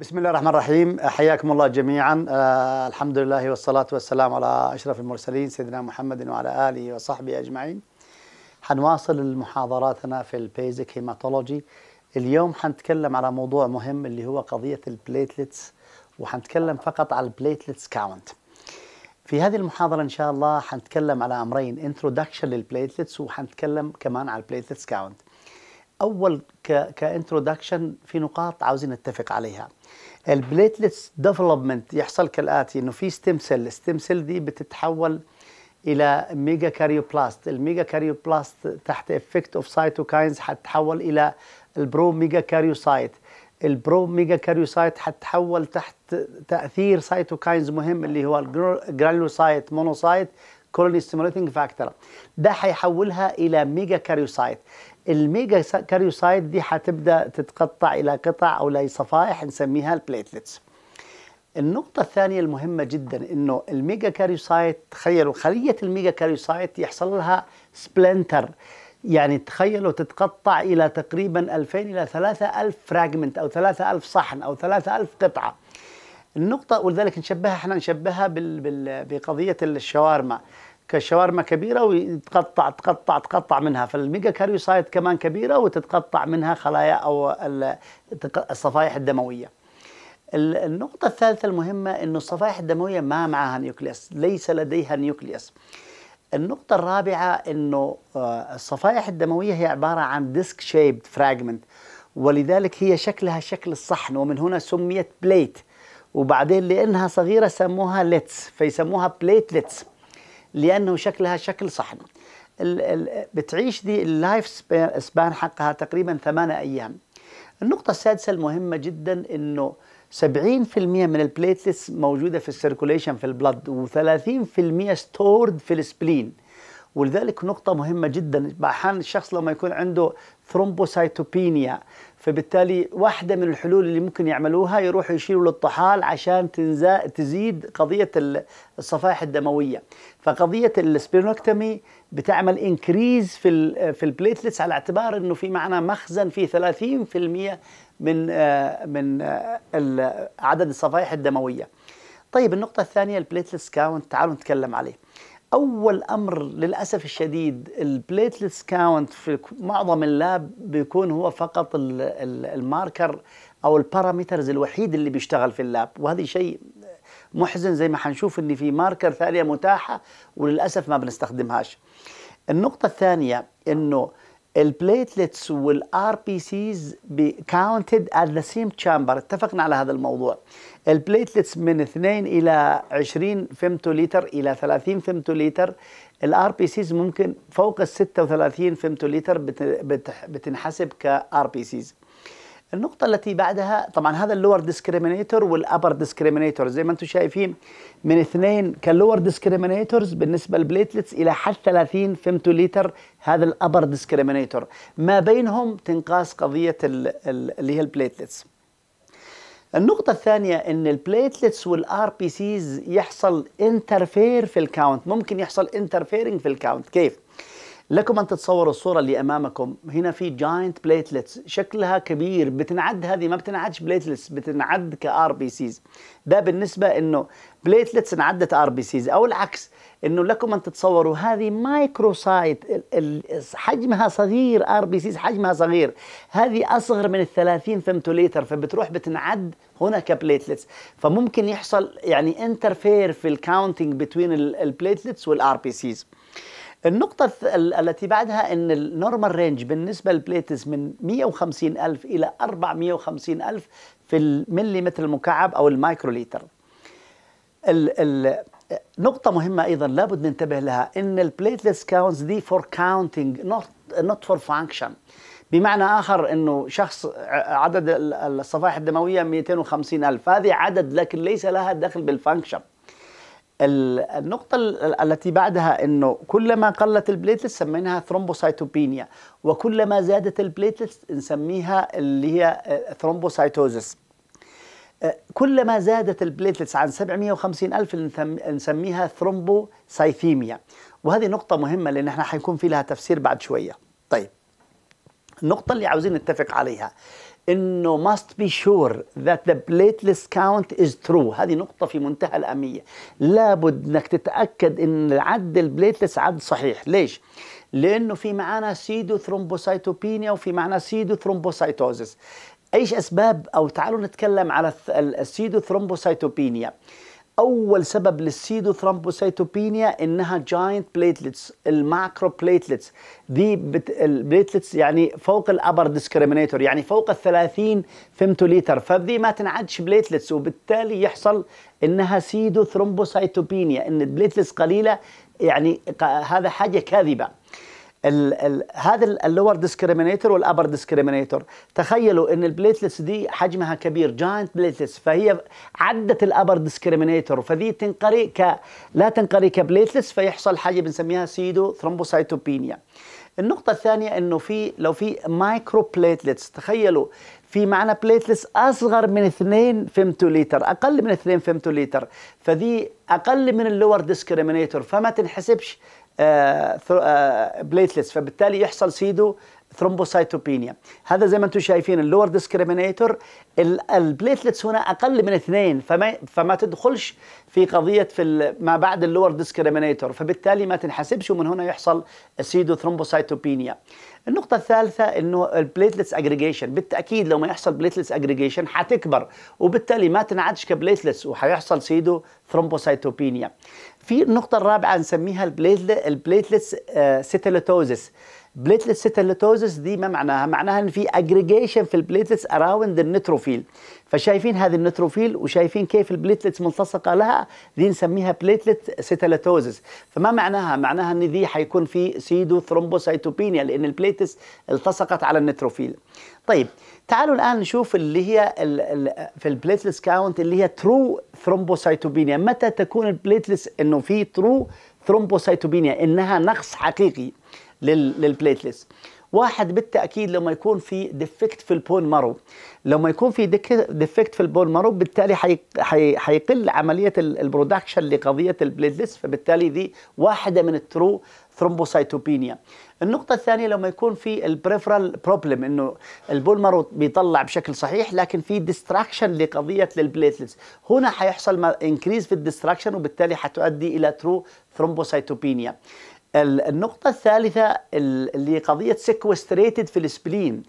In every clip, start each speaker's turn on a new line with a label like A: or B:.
A: بسم الله الرحمن الرحيم حياكم الله جميعا آه الحمد لله والصلاة والسلام على أشرف المرسلين سيدنا محمد وعلى آله وصحبه أجمعين حنواصل محاضراتنا في البيزك هيماتولوجي اليوم حنتكلم على موضوع مهم اللي هو قضية البليتلتس وحنتكلم فقط على البليتلتس كاونت في هذه المحاضرة إن شاء الله حنتكلم على أمرين انتروداكشن للبليتلتس وحنتكلم كمان على البليتلتس كاونت اول كانترودكشن في نقاط عاوزين نتفق عليها البليتلتس ديفلوبمنت يحصل كالاتي انه في ستيم سيل ستيم سيل دي بتتحول الى ميجا كاريوبلاست الميجا كاريوبلاست تحت افكت اوف سايتوكاينز حتتحول الى البرو ميجا كاريوسايت البرو ميجا كاريوسايت حتتحول تحت تاثير سايتوكاينز مهم اللي هو الجرانيوسايت مونوسايت كولوني ستيموليتنج فاكتور ده هيحولها الى ميجا كاريوسايت الميجا كاريوسايد دي هتبدا تتقطع الى قطع او لصفائح نسميها البليتلتس النقطة الثانية المهمة جدا انه الميجا كاريوسايت تخيلوا خلية الميجا كاريوسايت يحصل لها سبلنتر يعني تخيلوا تتقطع الى تقريبا 2000 الى 3000 فراجمنت او 3000 صحن او 3000 قطعة النقطة ولذلك نشبهها احنا نشبهها بال بال بقضية الشاورما كشاورما كبيره ويتقطع تقطع تقطع منها فالميجا كاريوسايت كمان كبيره وتتقطع منها خلايا او الصفائح الدمويه النقطة الثالثة المهمة أن الصفائح الدموية ما معها نيوكليس ليس لديها نيوكليس النقطة الرابعة أنه آه، الصفائح الدموية هي عبارة عن ديسك شيبد فراجمنت ولذلك هي شكلها شكل الصحن ومن هنا سميت بليت وبعدين لأنها صغيرة سموها ليتس فيسموها بليتلتس لانه شكلها شكل صحن بتعيش دي اللايف سبان حقها تقريبا ثمانة ايام النقطة السادسة المهمة جدا انه 70% من البليتلس موجودة في السيركوليشن في البلد و30% ستورد في السبلين ولذلك نقطة مهمة جدا أحيانا الشخص لما يكون عنده ثرومبوسايتوبينيا فبالتالي واحدة من الحلول اللي ممكن يعملوها يروحوا يشيلوا للطحال عشان تنزا تزيد قضية الصفائح الدموية فقضية السبيرونكتمي بتعمل انكريز في في البليتلتس على اعتبار انه في معنا مخزن فيه 30% من آه، من آه، عدد الصفائح الدموية طيب النقطة الثانية البليتلتس كاونت تعالوا نتكلم عليه اول امر للاسف الشديد البليتلس كاونت في معظم اللاب بيكون هو فقط الماركر او البارامترز الوحيد اللي بيشتغل في اللاب وهذا شيء محزن زي ما حنشوف ان في ماركر ثانيه متاحه وللاسف ما بنستخدمهاش النقطه الثانيه انه البليتلتس والار بي سيز كاونتد ات ذا سيم تشامبر اتفقنا على هذا الموضوع البليتلتس من 2 الى 20 لتر الى 30 لتر الار بي سيز ممكن فوق ال 36 لتر بتنحسب كار بي سيز النقطة التي بعدها طبعا هذا اللور ديسكريمينيتور والابر ديسكريمينيتور زي ما انتم شايفين من اثنين كاللور ديسكريمينيتورز بالنسبة للبليتلتس إلى حد 30 فيمتو لتر هذا الابر ديسكريمينيتور ما بينهم تنقاس قضية اللي هي البليتلتس النقطة الثانية ان البليتلتس والار بي سيز يحصل انترفير في الكاونت ممكن يحصل انترفيرنج في الكاونت كيف؟ لكم أن تتصوروا الصورة اللي أمامكم هنا في جاينت بليتلتس شكلها كبير بتنعد هذه ما بتنعدش بليتلتس بتنعد كار بي سيز ده بالنسبة أنه بليتلتس انعدت ار بي سيز أو العكس أنه لكم أن تتصوروا هذه مايكروسايت حجمها صغير ار بي سيز حجمها صغير هذه أصغر من ال 30 فمتوليتر فبتروح بتنعد هنا كبليتلتس فممكن يحصل يعني انترفير في الكاونتنج بين البليتلتس والار بي سيز النقطة التي بعدها ان النورمال رينج بالنسبة للبليتس من 150 ألف إلى 450 ألف في المليمتر المكعب أو المايكرو ال ال نقطة مهمة أيضا لابد ننتبه لها إن البليتلس كاونتس دي فور كاونتينج نوت نوت فور فانكشن بمعنى آخر إنه شخص عدد الصفائح الدموية 250 ألف هذه عدد لكن ليس لها دخل بالفانكشن النقطة التي بعدها انه كلما قلت البليتلس سميناها ثرومبوسايتوبينيا وكلما زادت البليتلس نسميها اللي هي ثرومبوسايتوزس آه، آه، كلما زادت البليتلس عن 750 ألف نسميها ثرومبوسايثيميا وهذه نقطة مهمة لأن احنا حيكون في لها تفسير بعد شوية طيب النقطة اللي عاوزين نتفق عليها انه must be sure that the platelet count is true هذه نقطه في منتهى الاهميه لابد انك تتاكد ان عد البليتلس عد صحيح ليش لانه في معانا سيدو ثرومبوسايتوبينيا وفي معانا سيدو ثرومبوسايتوزس ايش اسباب او تعالوا نتكلم على السيدو ثرومبوسايتوبينيا اول سبب للسيدو ثرومبوسيتوبينيا انها جاينت بليتلتس الماكرو بليتلتس دي بت... البليتلتس يعني فوق الابر ديسكريمينيتور يعني فوق ال 30 فيمتوليتر فدي ما تنعدش بليتلتس وبالتالي يحصل انها سيدو ثرومبوسيتوبينيا ان البليتلتس قليله يعني هذا حاجه كاذبه الـ الـ هذا اللور ديسكريمينيتور والابر ديسكريمينيتور تخيلوا ان البليتلتس دي حجمها كبير جاينت بليتلتس فهي عدت الابر ديسكريمينيتور فذي تنقري ك لا تنقري كبليتلتس فيحصل حاجه بنسميها سيدو ثرومبوسايتوبينيا النقطة الثانية انه في لو في مايكرو بليتلتس تخيلوا في معنا بليتلس اصغر من 2 فيمتوليتر اقل من 2 فيمتوليتر فذي اقل من اللور ديسكريمينيتور فما تنحسبش بليتلس آه، آه، فبالتالي يحصل سيدو ثرومبوسايتوبينيا هذا زي ما انتم شايفين اللور ديسكريمينيتور البليتلتس هنا اقل من اثنين فما فما تدخلش في قضيه في ما بعد اللور ديسكريمينيتور فبالتالي ما تنحسبش ومن هنا يحصل سيدو ثرومبوسايتوبينيا النقطة الثالثة انه البليتلتس اجريجيشن بالتاكيد لو ما يحصل بليتلتس اجريجيشن حتكبر وبالتالي ما تنعدش كبليتلتس وحيحصل سيدو ثرومبوسايتوبينيا في النقطة الرابعة نسميها البليتلتس سيتيلوتوزس بليتلت ستيلتوزس دي ما معناها معناها ان في اجريجيشن في البليتلتس اراوند النتروفيل فشايفين هذه النتروفيل وشايفين كيف البليتلتس ملتصقه لها دي نسميها بليتلت ستيلتوزس فما معناها معناها ان دي حيكون في سيدو ثرومبوسايتوبينيا لان البليتلتس التصقت على النتروفيل طيب تعالوا الان نشوف اللي هي الـ الـ في البليتلتس كاونت اللي هي ترو ثرومبوسايتوبينيا متى تكون البليتلتس انه في ترو ثرومبوسايتوبينيا انها نقص حقيقي للبليتلس واحد بالتاكيد لما يكون في ديفكت في البون مارو لما يكون في ديفكت في البون مارو بالتالي حي... حي... حيقل عمليه البرودكشن لقضيه البليتلس فبالتالي دي واحده من الترو ثرومبوسايتوبينيا النقطة الثانية لما يكون في البريفرال بروبلم انه مارو بيطلع بشكل صحيح لكن في ديستراكشن لقضية البليتلز هنا حيحصل انكريز في الديستراكشن وبالتالي حتؤدي الى ترو ثرومبوسايتوبينيا النقطة الثالثة اللي قضية سيكوستريتد في السبلين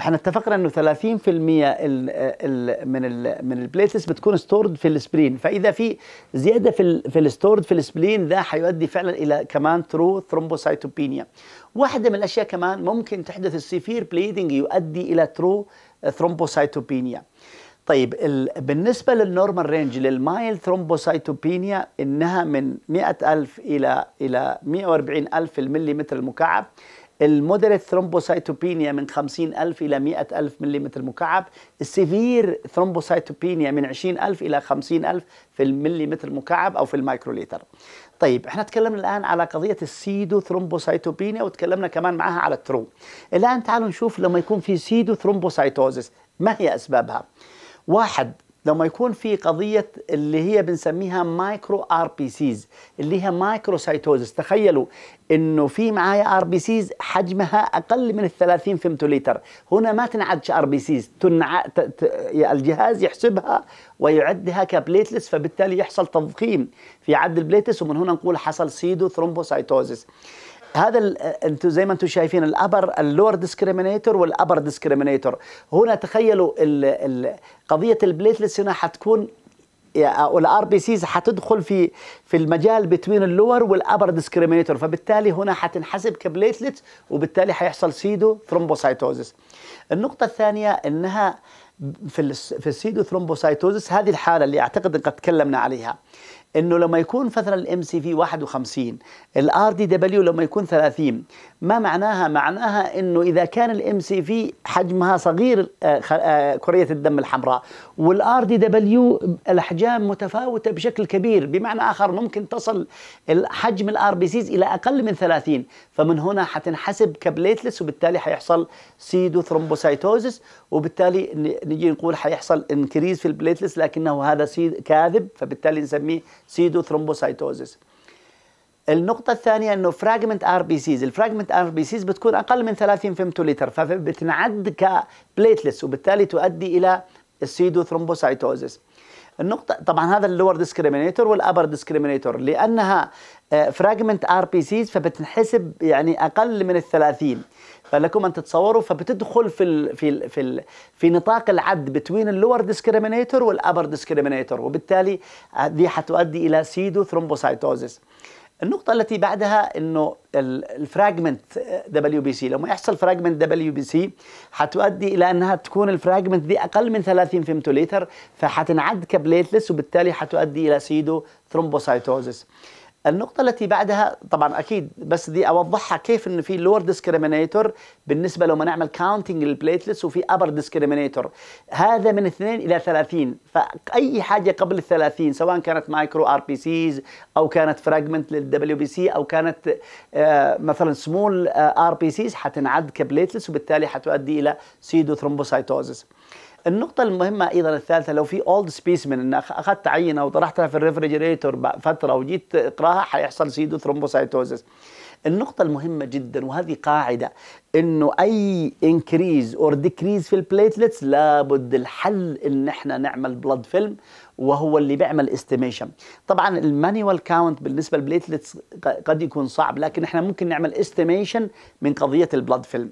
A: احنا اتفقنا انه 30% من الـ من البليتس بتكون ستورد في السبلين فاذا في زياده في الـ في الستورد في السبلين ده حيؤدي فعلا الى كمان ترو ثرومبوسايتوبينيا واحده من الاشياء كمان ممكن تحدث السيفير بليدنج يؤدي الى ترو ثرومبوسايتوبينيا طيب بالنسبه للنورمال رينج للمايل ثرومبوسايتوبينيا انها من 100000 الى الى 140000 متر المكعب المودريت ثرومبوسايتوبينيا من 50000 الى 100000 متر مكعب السيفير ثرومبوسايتوبينيا من 20000 الى 50000 في متر المكعب او في المايكروليتر طيب احنا تكلمنا الان على قضيه السيدو ثرومبوسايتوبينيا وتكلمنا كمان معاها على الترو الان تعالوا نشوف لما يكون في سيدو ثرومبوسايتوزس ما هي اسبابها واحد لما يكون في قضية اللي هي بنسميها مايكرو ار بي سيز اللي هي مايكرو سايتوزس تخيلوا انه في معايا ار بي سيز حجمها اقل من ال 30 فيمتوليتر هنا ما تنعدش ار بي سيز تنع... ت... ت... الجهاز يحسبها ويعدها كبليتلس فبالتالي يحصل تضخيم في عد البليتلس ومن هنا نقول حصل سيدو ثرومبوسايتوزس هذا انتم زي ما انتم شايفين الابر اللور ديسكريمينيتور والابر ديسكريمينيتور هنا تخيلوا الـ الـ قضيه البليتلس هنا حتكون آه، او الار بي سيز حتدخل في في المجال بتوين اللور والابر ديسكريمينيتور فبالتالي هنا حتنحسب كبليتلت وبالتالي حيحصل سيدو ثرومبوسايتوزس النقطه الثانيه انها في في السيدو ثرومبوسايتوزس هذه الحاله اللي اعتقد قد تكلمنا عليها انه لما يكون مثلا الام سي في 51 الار دي دبليو لما يكون 30 ما معناها؟ معناها انه اذا كان الام سي في حجمها صغير آه، آه، كريه الدم الحمراء والار دي دبليو الاحجام متفاوته بشكل كبير، بمعنى اخر ممكن تصل حجم الار بي سيز الى اقل من 30 فمن هنا حتنحسب كبليتلس وبالتالي حيحصل سيدو ثرومبوسايتوزس وبالتالي نجي نقول حيحصل انكريز في البليتلس لكنه هذا سيد كاذب فبالتالي نسميه سيدو ثرومبوسايتوزس. النقطة الثانية انه فراجمنت ار بي سيز، الفراجمنت ار بي سيز بتكون اقل من 30 لتر فبتنعد كبليتلس وبالتالي تؤدي الى السيدو ثرومبوسايتوزيس. النقطة طبعا هذا اللور ديسكريمينيتور والابر ديسكريمينيتور لانها فراجمنت ار بي سيز فبتنحسب يعني اقل من ال 30 فلكم ان تتصوروا فبتدخل في الـ في الـ في الـ في نطاق العد بتوين اللور ديسكريمينيتور والابر ديسكريمينيتور وبالتالي دي حتؤدي الى سيدو ثرومبوسايتوزيس. النقطة التي بعدها انه الفراجمنت دبليو بي سي لما يحصل فراجمنت دبليو بي سي حتؤدي الى انها تكون الفراجمنت دي اقل من 30 فيمتوليتر فحتنعد كبليتلس وبالتالي حتؤدي الى سيدو ثرومبوسايتوزس النقطة التي بعدها طبعا اكيد بس دي اوضحها كيف ان في لور ديسكريمينيتور بالنسبة لو ما نعمل كاونتنج للبليتلتس وفي ابر ديسكريمينيتور هذا من 2 الى 30 فاي حاجة قبل ال 30 سواء كانت مايكرو ار بي سيز او كانت فراجمنت للدبليو بي سي او كانت آه، مثلا سمول ار بي سيز حتنعد كبليتلس وبالتالي حتؤدي الى سيدو ثرومبوسايتوزس النقطة المهمة أيضا الثالثة لو في اولد سبيسمن إن أخذت عينة وطرحتها في الريفرجريتور فترة وجيت تقراها حيحصل سيدو ثرومبوسايتوزس النقطة المهمة جدا وهذه قاعدة انه اي انكريز اور ديكريز في البليتلتس لابد الحل ان احنا نعمل بلود فيلم وهو اللي بيعمل استيميشن طبعا المانيوال كاونت بالنسبه للبليتلتس قد يكون صعب لكن احنا ممكن نعمل استيميشن من قضيه البلود فيلم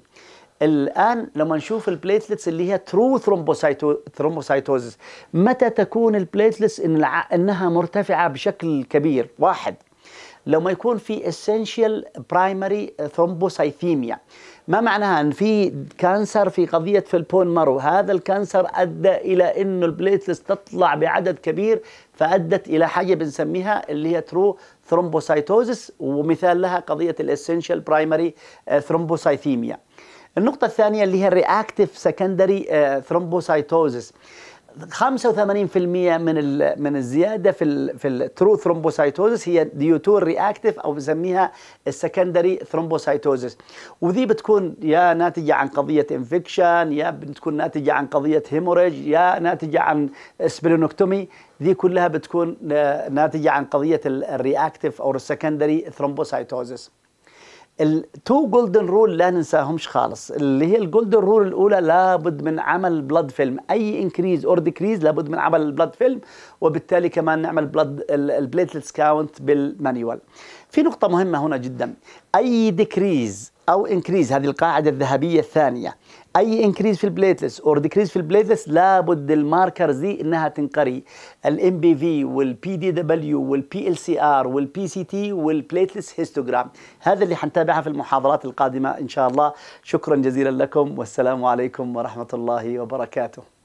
A: الان لما نشوف البليتلتس اللي هي ترو ثرومبوسايتوزيس ثرومبوسايتوزس متى تكون البليتلتس إن الع... انها مرتفعه بشكل كبير واحد لما يكون في اسينشال برايمري ثرومبوسايثيميا ما معناها ان في كانسر في قضيه في البون مارو هذا الكانسر ادى الى انه البليتلس تطلع بعدد كبير فادت الى حاجه بنسميها اللي هي ترو ثرومبوسايتوزس ومثال لها قضيه الاسينشال برايمري ثرومبوسايثيميا النقطة الثانية اللي هي الرياكتيف سكندري ثرومبوسايتوزس 85% من من الزياده في الـ في الترو ثرومبوسايتوزس هي ديو تو رياكتيف او بنسميها السكندري ثرومبوسايتوزس وذي بتكون يا ناتجه عن قضيه انفكشن يا بتكون ناتجه عن قضيه هيموريج يا ناتجه عن سبلينوكتومي ذي كلها بتكون آه، ناتجه عن قضيه الرياكتيف او السكندري ثرومبوسايتوزس التو جولدن رول لا ننساهمش خالص اللي هي الجولدن رول الاولى لابد من عمل بلاد فيلم اي انكريز اور ديكريز لابد من عمل البلاد فيلم وبالتالي كمان نعمل بلاد البليتلتس كاونت بالمانيوال في نقطه مهمه هنا جدا اي ديكريز او انكريز هذه القاعده الذهبيه الثانيه اي انكريز في البليتلس اور ديكريز في البليتلس لابد الماركرز دي انها تنقري الام بي في والبي دي دبليو والبي ال سي ار والبي سي تي والبليتلس هيستوجرام هذا اللي حنتابعها في المحاضرات القادمه ان شاء الله شكرا جزيلا لكم والسلام عليكم ورحمه الله وبركاته